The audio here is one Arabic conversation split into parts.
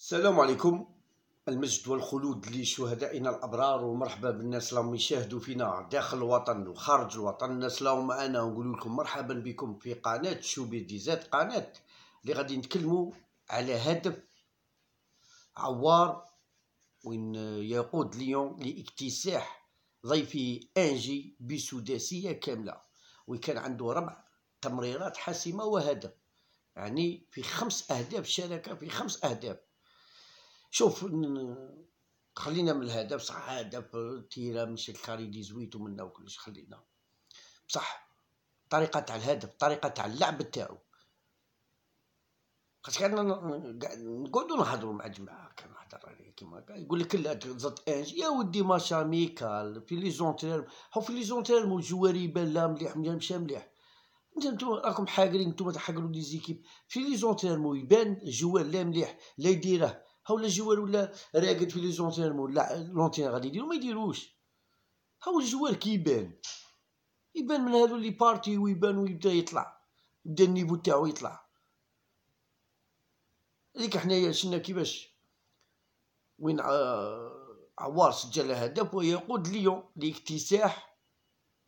السلام عليكم المجد والخلود لشهدائنا الابرار ومرحبا بالناس اللي يشاهدوا فينا داخل الوطن وخارج الوطن الناس اللي معنا ونقول لكم مرحبا بكم في قناه شوبير ديزات قناه اللي غادي نتكلموا على هدف عوار وين يقود ليون لاكتساح ضيفي انجي بسداسيه كامله وكان عنده ربع تمريرات حاسمه وهدف يعني في خمس اهداف شاركه في خمس اهداف شوف خلينا من الهدف صح هدف تيرا الكاري دي زويت ومنا وكلش خلينا بصح الطريقه تاع الهدف الطريقه تاع اللعب تاعو خاطر كان نقعدو نهضرو مع جماعه كان نهضر كيما يقول لك لا زاد انج يا ودي ماتش اميكال في لي زونترير هو في لي زونترير الجوار يبان لا مليح مشى مليح انتم راكم حاقرين نتوما تحقروا لي زيكيب في لي زونترير يبان الجوار لا مليح لا يديره ها ولا الجوار ولا راقد في لي زونتيرمو ولا لونتين غادي يديرو ما يديروش ها هو الجوار كيبان يبان من هادو لي بارتي ويبان ويبدا يطلع يبدا النيفو تاعو يطلع هذيك حنايا شنا كيفاش وين عوار سجل هدف ويقود ليون لاكتساح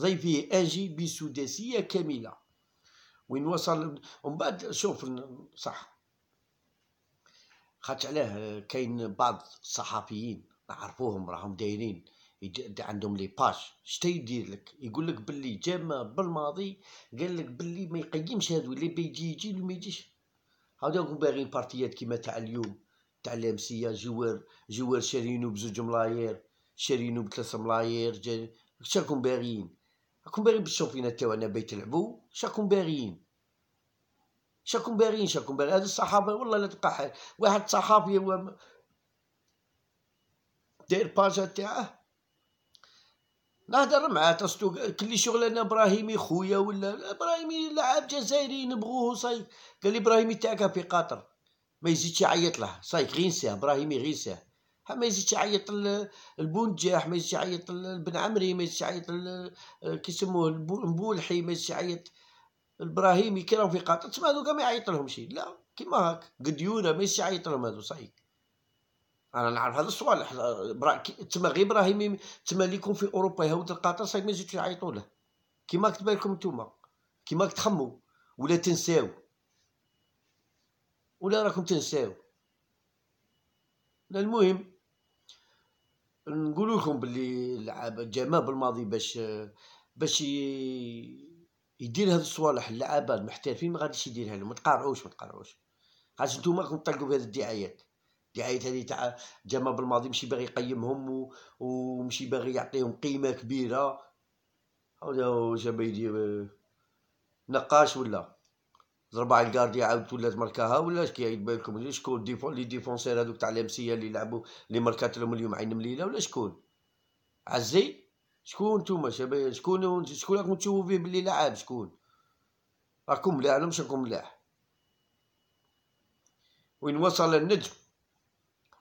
ضيفه اجي بسداسيه كامله وين وصل ومن بعد شوف صح خاطش علاه كاين بعض الصحفيين نعرفوهم راهم دايرين عندهم لي باش شتا يدير لك يقول لك باللي جا بالماضي قال لك باللي ما يقيمش هادو اللي بيجي يجي اللي ما يجيش هادا هما باغيين بارتيات كيما تاع اليوم تاع الامسيه جوار جوار شارينو بزوج ملاير شارينو بثلاث ملاير شاكم باغيين راكم باغيين بالشوفينات تاعنا بيت تلعبو شاكم باغيين شكون شكون بارين هذا الصحابه والله لا تبقى حاجه واحد صحافي هو داير باجا تاعه نهضر معاه كلي شغل شغلنا ابراهيمي خويا ولا ابراهيمي لاعب جزائري نبغوه صاي قال لي ابراهيمي تاعك في قطر ما يزيدش يعيط له صاي غينساه ابراهيمي غينساه ما يزيدش يعيط البونجاح ما يزيدش يعيط لبن عمري ما يزيدش يعيط كيسموه البولحي ما يزيدش يعيط البراهيمي كي راهم في قطر تسمع هذوك ما يعيط شي لا كيما هاك يونا ميسي يعيط لهم هذو صحيح انا نعرف هذا الصوالح تما غير ابراهيمي تما اللي يكون في اوروبا يهود القطر صحيح ما يزيدوش يعيطوا له كيما راك لكم نتوما كيما تخمو ولا تنساو ولا راكم تنساو لا المهم نقول لكم باللي لعب جماب بالماضي باش باش يدير هاد الصوالح اللعابه المحترفين ما غاديش يديرها لهم ما تقارعوش ما تقارعوش عاد نتوما راكم تطلقوا بهاد الدعايات الدعايات هادي تاع جما بالماضي ماشي باغي يقيمهم و... ومشي باغي يعطيهم قيمه كبيره هذا جاب يدير آه، نقاش ولا ضربة على الكارديا عاود ولات مركاها ولا اش كيعيب لكم شكون ديفون لي ديفونسير هذوك تاع لامسيه اللي لعبوا اللي مركات لهم اليوم عين مليله ولا شكون عزي شكون نتوما شباب شكون شكون راكم تشوفوا فيه بلي لعاب شكون راكم ملاح ولا مش راكم ملاح وين وصل النجم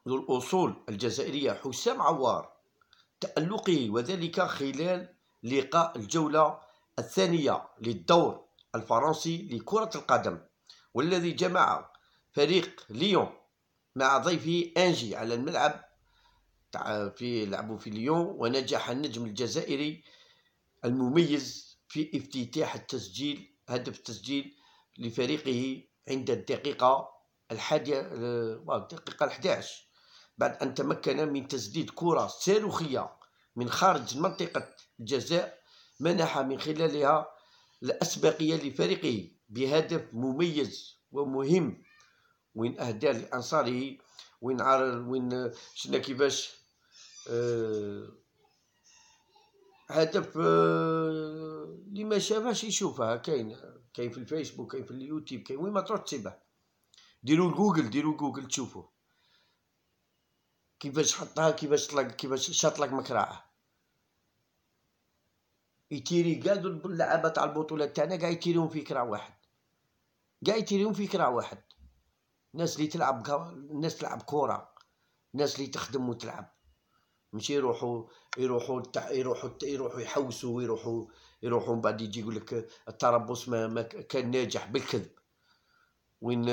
ذو الأصول الجزائرية حسام عوار تألقه وذلك خلال لقاء الجولة الثانية للدور الفرنسي لكرة القدم والذي جمع فريق ليون مع ضيفه أنجي على الملعب في لعبوا في ليون ونجح النجم الجزائري المميز في افتتاح التسجيل هدف التسجيل لفريقه عند الدقيقة الحادية آه، الدقيقة الحداش بعد أن تمكن من تسديد كرة صاروخية من خارج منطقة الجزاء منح من خلالها الأسبقية لفريقه بهدف مميز ومهم وين أهدى لأنصاره وين عار وين شنا كيفاش آه، هدف اللي آه، ما شافهاش يشوفها كاين كاين في الفيسبوك كاين في اليوتيوب كاين وين ما تروح تسيبها ديروا جوجل ديروا جوجل تشوفوا كيفاش حطها كيفاش طلق كيفاش شاطلق مكراعه يتيري كاع اللعابه تاع البطولات تاعنا قاع يتيريهم في كراع واحد قاع يتيريهم في كراع واحد الناس اللي تلعب الناس تلعب كره الناس اللي تخدم وتلعب مش يروحوا يروحوا يروحوا يروحوا يحوسوا ويروحوا يروحوا من بعد يجي يقول لك التربص ما, كان ناجح بالكذب وين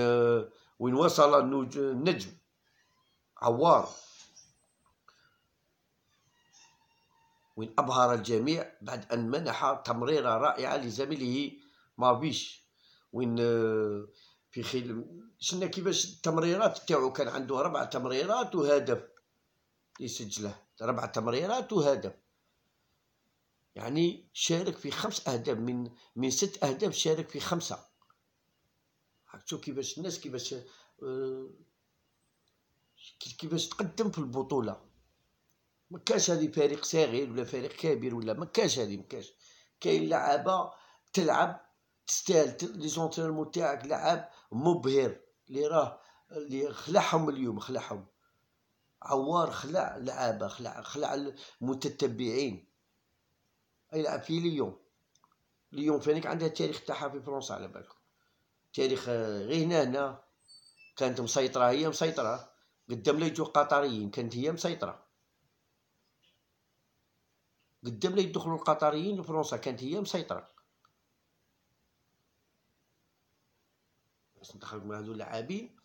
وين وصل النجم عوار وين أبهر الجميع بعد أن منح تمريرة رائعة لزميله مافيش وين في خيل شنا كيفاش التمريرات تاعو كان عنده ربع تمريرات وهدف يسجله ربع تمريرات وهدف يعني شارك في خمس اهداف من من ست اهداف شارك في خمسه شوف كيفاش الناس كيفاش آه كيفاش تقدم في البطوله ما كاش هذه فريق صغير ولا فريق كبير ولا ما كاش هذه ما كاش كاين لعابه تلعب تستاهل لي زونترينمون تاعك لعاب مبهر اللي راه اللي خلعهم اليوم خلعهم عوار خلع لعابة خلع خلع المتتبعين يلعب في ليون ليون فينك عندها التاريخ تاعها في فرنسا على بالك تاريخ آه، غير هنا هنا كانت مسيطرة هي مسيطرة قدام لا يجو قطريين كانت هي مسيطرة قدام لا يدخلوا القطريين لفرنسا كانت هي مسيطرة بس نتخرج من هذو اللاعبين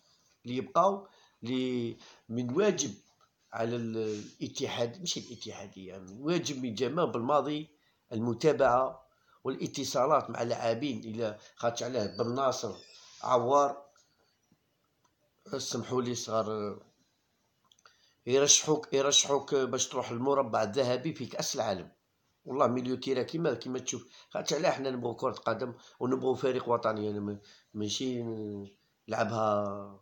اللي يبقاو اللي من واجب على الاتحاد مش الاتحاديه يعني واجب من جماعة بالماضي المتابعه والاتصالات مع لاعبين الى خاطش علاه بن ناصر عوار سمحوا لي صغار يرشحوك يرشحوك باش تروح المربع الذهبي في كاس العالم والله مليو تيرا كيما كيما تشوف خاطش علاه حنا نبغو كره قدم ونبغو فريق وطني يعني ماشي نلعبها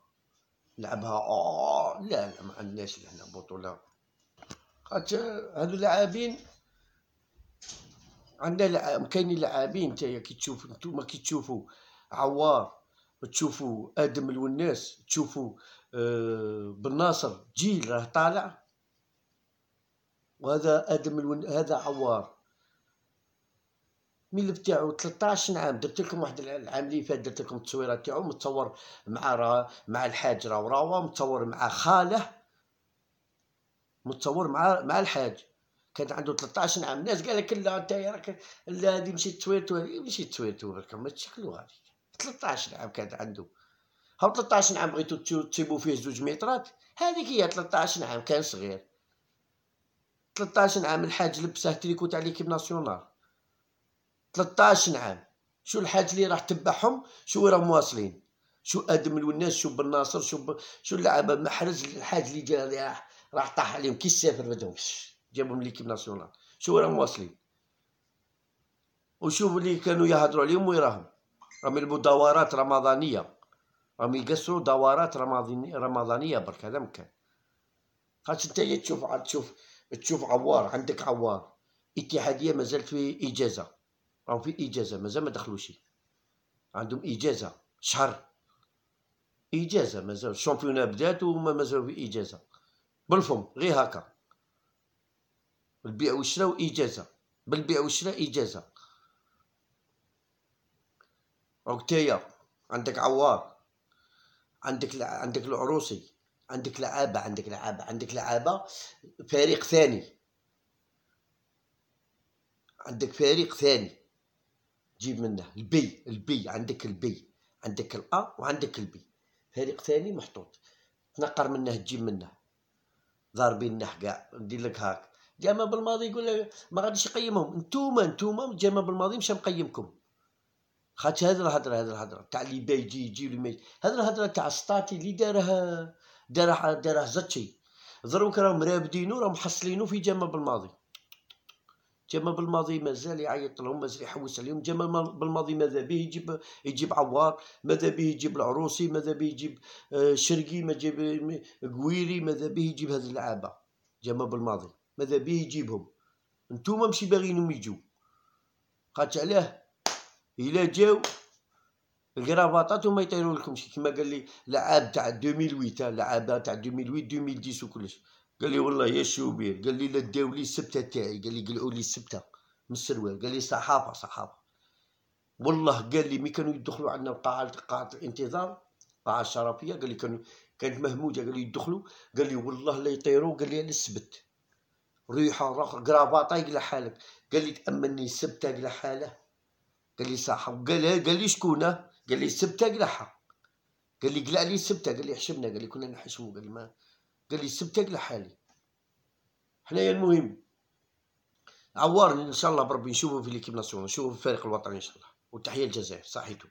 لعبها آه، لا لا ما عندناش هنا بطولة خاطر هادو لاعبين عندنا لعاب كاينين لاعبين نتايا كي تشوف نتوما كي تشوفوا عوار تشوفوا ادم الوناس تشوفوا آه بن ناصر جيل راه طالع وهذا ادم الون... هذا عوار الملف بتاعو 13 عام درت لكم واحد العام اللي فات درت لكم التصويره تاعو متصور مع را مع الحاج راوراوا متصور مع خاله متصور مع مع الحاج كان عنده 13 عام الناس قال لك لا انت راك لا هذه مشيت تصويرته هذه مشيت تصويرته راكم ما تشكلوا هذه 13 عام كان عنده ها 13 عام بغيتو تسيبو فيه زوج مترات هذيك هي 13 عام كان صغير 13 عام الحاج لبسه تريكو تاع ليكيب ناسيونال 13 عام شو الحاج اللي راح تبعهم شو راهم واصلين شو ادم الناس شو بالناصر شو ب... شو اللعابه محرز الحاج اللي جا راح راح طاح عليهم كي سافر بدهم جابهم ليكيب ناسيونال شو راهم واصلين وشوف اللي كانوا يهضروا عليهم وي راهم راهم يلعبوا دورات رمضانيه راهم يقصروا دورات رمضانيه برك هذا مكان خاطش انت تشوف تشوف تشوف عوار عندك عوار اتحاديه مازالت في اجازه راهم في اجازه مازال ما دخلوش عندهم اجازه شهر اجازه مازال الشامبيونا بدات وهما مازالوا في اجازه بالفم غير هكا البيع والشراء اجازه بالبيع والشراء اجازه اوكتايا عندك عوار عندك ل... عندك العروسي عندك لعابه عندك لعابه عندك لعابه فريق ثاني عندك فريق ثاني جيب منه البي البي عندك البي عندك الا وعندك البي فريق ثاني محطوط تنقر منه تجيب منه ضاربين نح كاع ندير لك هاك جامع بالماضي يقول ما غاديش يقيمهم انتوما انتوما جامع بالماضي مش مقيمكم خاطش هذه الهضره هذه الهضره تاع اللي باي يجي يجي واللي ما هذه الهضره تاع السطاتي اللي دارها دارها دارها زتشي دروك راهم رابدينو راهم محصلينو في جامع بالماضي جمال بالماضي مازال يعيط لهم مازال يحوس عليهم جمال بالماضي ماذا به يجيب يجيب عوار ماذا به يجيب العروسي ماذا به يجيب آه، شرقي ماذا به قويري ماذا به يجيب هذه اللعابه جمال بالماضي ماذا به يجيبهم انتوما ماشي باغينهم يجوا قالت علاه الا جاو الكرافاطات وما يطيروا لكمش كما قال لي لعاب تاع 2008 لعابه تاع 2008 2010 وكلش قال لي والله يا شوبير قال لي لا داو لي سبته تاعي قال لي قلعوا لي سبته من السروال قال لي صحافه صحافه والله قال لي مي كانوا يدخلوا عندنا القاعه قاعه الانتظار قاعه الشرفيه قال لي كانوا كانت مهموده قال لي يدخلوا قال لي والله لا يطيروا قال لي انا السبت ريحه راح كرافاطه يقلع حالك قال لي تامني سبته قلع حاله قال لي صح قال قال لي شكون قال لي سبته قلعها قال لي قلع لي سبته قال لي حشمنا قال لي كنا نحشمو قال لي ما قال لي سبتك لحالي حنايا المهم عوار ان شاء الله بربي نشوفه في ليكيب ناسيونال نشوفه في الفريق الوطني ان شاء الله وتحيه للجزائر صحيتو